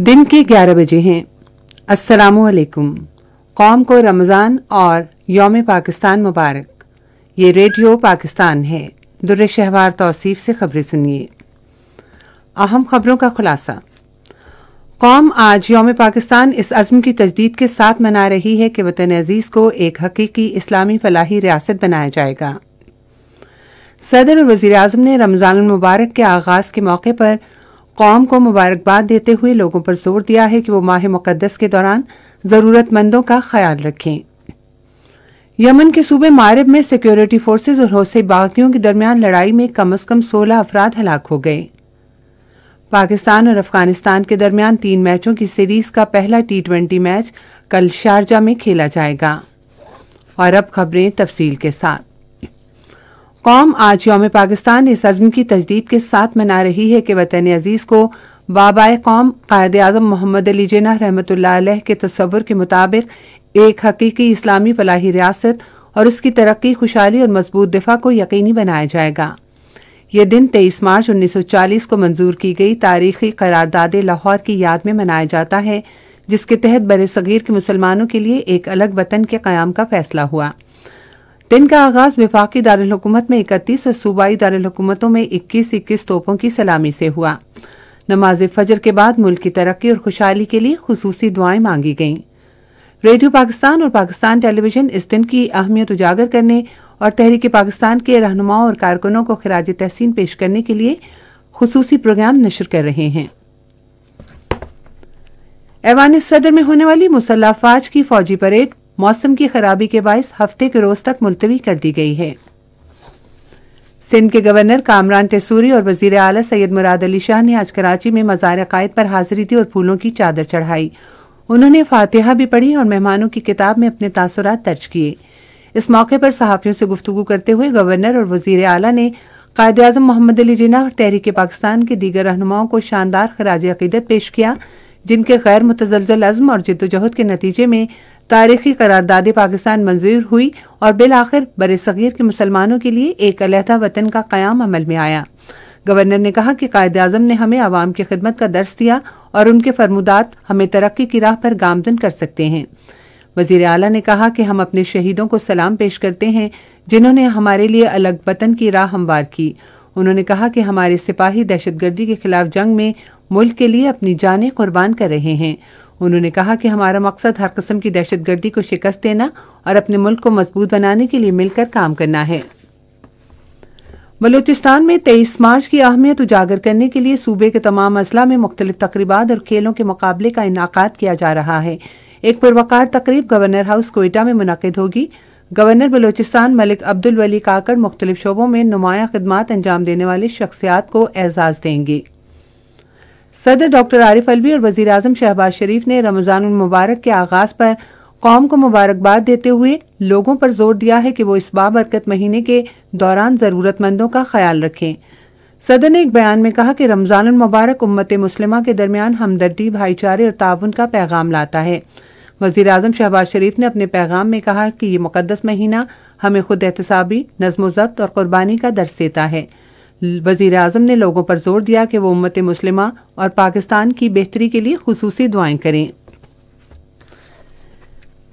दिन के 11 बजे हैं अस्सलाम वालेकुम कौम को रमज़ान और योम पाकिस्तान मुबारक ये रेडियो पाकिस्तान है दुर शहवार तौसीफ से खबरें सुनिए अहम खबरों का खुलासा कौम आज योम पाकिस्तान इस अज़म की तजदीद के साथ मना रही है कि वतन अजीज़ को एक हकीकी इस्लामी फलाही रियासत बनाया जाएगा सदर और वजीर अजम ने रमज़ान मुबारक के आगाज़ के मौके पर कौम को मुबारकबाद देते हुए लोगों पर जोर दिया है कि वो माह मुकदस के दौरान ज़रूरतमंदों का ख्याल रखें यमन के सूबे मारब में सिक्योरिटी फोर्सेज और हौसे बागियों के दरमियान लड़ाई में कम अज कम सोलह अफराद हलाक हो गए पाकिस्तान और अफगानिस्तान के दरमियान तीन मैचों की सीरीज का पहला टी ट्वेंटी मैच कल शारजा में खेला जाएगा और अब खबरें तफसील के साथ कौम आज योम पाकिस्तान इस अज़म की तजदीद के साथ मना रही है कि वतन अजीज़ को बाबा कौम कायद अजम मोहम्मद अली जना रहमत के तस्वुर के मुताबिक एक हकीकी इस्लामी फलाही रियासत और इसकी तरक्की खुशहाली और मजबूत दिफा को यकीनी बनाया जाएगा यह दिन तेईस मार्च उन्नीस सौ चालीस को मंजूर की गई तारीखी करारदाद लाहौर की याद में मनाया जाता है जिसके तहत बर के मुसलमानों के लिए एक अलग वतन के क्याम का फैसला हुआ दिन का आगाज विफाकी दारकूमत में इकतीस और सूबाई दारकूमतों में इक्कीस इक्कीस तोपों की सलामी से हुआ नमाज फजर के बाद मुल्क की तरक्की और खुशहाली के लिए खसूसी दुआएं मांगी गईं रेडियो पाकिस्तान और पाकिस्तान टेलीविजन इस दिन की अहमियत उजागर करने और तहरीक पाकिस्तान के रहनुमाओं और कारकुनों को खराज तहसीन पेश करने के लिए खसूसी प्रोग्राम नशर कर रहे हैं ऐवान सदर में होने वाली फाज की फौजी परेड मौसम की खराबी के बायस हफ्ते के रोज तक मुलतवी कर दी गई है सिंध के गवर्नर कामरान टेसूरी और वजीर अला सैयद मुराद अली शाह ने आज कराची में मज़ार अकायद पर हाजिरी दी और फूलों की चादर चढ़ाई उन्होंने फातिहा भी पढ़ी और मेहमानों की किताब में अपने तासर दर्ज किए इस मौके पर सहाफ़ियों से गुफ्तु करते हुए गवर्नर और वजीर अला ने कायद अजम मोहम्मद अली जिना और तहरीक पाकिस्तान के दीगर रहनुमाओं को शानदार खराज अकीदत पेश किया जिनके गैर मुतजलजल अज़म और जद्दोजहद के नतीजे में तारीखी करारदाद पाकिस्तान मंजूर हुई और बिल आखिर बर सग़ीर के मुसलमानों के लिए एक अलहदा वतन का क्याम अमल में आया गवर्नर ने कहा कि कायद अजम ने हमें आवाम की खिदमत का दर्ज दिया और उनके फरमुदात हमें तरक्की की राह पर गामजन कर सकते हैं वजीर अला ने कहा कि हम अपने शहीदों को सलाम पेश करते हैं जिन्होंने हमारे लिए अलग वतन की राह हमवार की उन्होंने कहा कि हमारे सिपाही दहशतगर्दी के खिलाफ जंग में मुल्क के लिए अपनी जानें कुर्बान कर रहे हैं उन्होंने कहा कि हमारा मकसद हर किस्म की दहशतगर्दी को शिकस्त देना और अपने मुल्क को मजबूत बनाने के लिए मिलकर काम करना है बलूचिस्तान में तेईस मार्च की अहमियत उजागर करने के लिए सूबे के तमाम अजला में मुख्तलिफ तकरीबा और खेलों के मुकाबले का इनका किया जा रहा है एक पुरवकार तकरीब गवर्नर हाउस कोयटा में मुनद होगी गवर्नर बलोचिस्तान मलिक अब्दुल वली काकड़ मुख्तलिफ शोबों में नुमाया खदमात अंजाम देने वाले शख्सियात को एजाज़ देंगे सदर डॉक्टर आरिफ अलवी और वजीर अजम शहबाज शरीफ ने रमज़ान मुबारक के आगाज पर कौम को मुबारकबाद देते हुए लोगों पर जोर दिया है कि वो इस बाबरकत महीने के दौरान ज़रूरतमंदों का ख्याल रखें सदर ने एक बयान में कहा कि रमज़ान मुबारक उम्मत मुस्लिमा के दरमियान हमदर्दी भाईचारे और ताउन का पैगाम लाता है वजीर अजम शहबाज शरीफ ने अपने पैगाम में कहा कि ये मुकदस महीना हमें खुद एहतसाबी नज्म जब्त और कुर्बानी का दर्श देता है वजीर अजम ने लोगों पर जोर दिया कि वो उम्मत मुस्लिमा और पाकिस्तान की बेहतरी के लिए खसूस दुआएं करें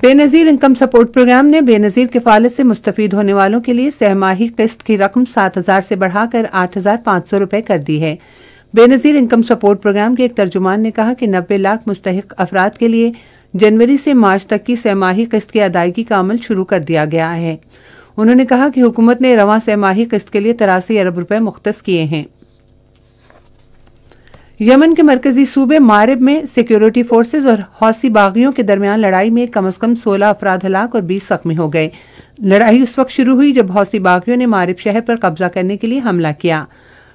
बेनज़ीर इनकम सपोर्ट प्रोग्राम ने बेनज़ीर किफालत से मुस्तफ़ होने वालों के लिए सहमाही किस्त की रकम सात हज़ार से बढ़ाकर आठ हज़ार पांच सौ रुपये कर दी है बेनज़ीर इनकम सपोर्ट प्रोग्राम के एक तर्जुमान ने कहा कि नब्बे लाख मुस्तक अफराद के लिए जनवरी से मार्च तक की सहमाही किस्त की अदायगी का अमल शुरू कर दिया गया है उन्होंने कहा कि हुकूमत ने रवा सहमाही किस्त के लिए तिरासी अरब रुपए मुख्त किए हैं यमन के मरकजी सूबे मारब में सिक्योरिटी फोर्सेज और हौसी बागियों के दरमियान लड़ाई में कम अज कम सोलह अफराद हलाक और बीस जख्मी हो गए लड़ाई उस वक्त शुरू हुई जब हौसी बागियों ने मारब शहर पर कब्जा करने के लिए हमला किया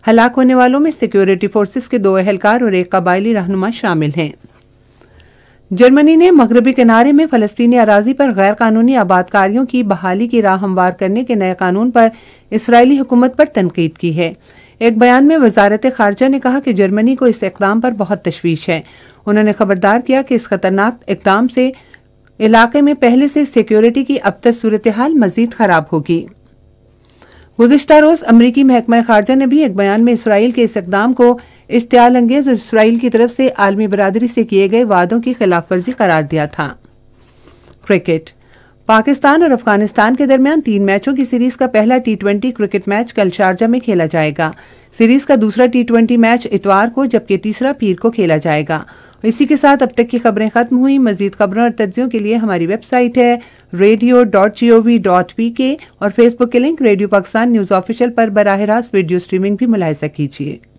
हलाक होने वालों में सिक्योरिटी फोर्सेज के दो एहलकार और एक कबायली रहनुमा शामिल हैं जर्मनी ने मगरबी किनारे में फलस्तीनी अराजी पर गैर कानूनी आबादकारियों की बहाली की राह हमवार करने के नए कानून पर इसराइली हुकूमत पर तनकीद की है एक बयान में वजारत खारजा ने कहा कि जर्मनी को इस इकदाम पर बहुत तशवीश है उन्होंने खबरदार किया कि इस खतरनाक इकदाम से इलाके में पहले से सिक्योरिटी की अब तक सूरत हाल मजीद खराब होगी गुजशत रोज अमरीकी महकमा खारजा ने भी एक बयान में इसराइल के इस इकदाम को और इसराइल की तरफ से आलमी बरदरी से किए गए वादों की खिलाफ वर्जी करार दिया था क्रिकेट पाकिस्तान और अफगानिस्तान के दरमियान तीन मैचों की सीरीज का पहला टी ट्वेंटी क्रिकेट मैच कल शारजा में खेला जाएगा सीरीज का दूसरा टी ट्वेंटी मैच इतवार को जबकि तीसरा पीर को खेला जाएगा इसी के साथ अब तक की खबरें खत्म हुई मजीद खबरों और तजियों के लिए हमारी वेबसाइट है radio dot G O V dot P K और फेसबुक के link radio Pakistan news official पर बरह रास्त वीडियो स्ट्रीमिंग भी मुलायजा कीजिए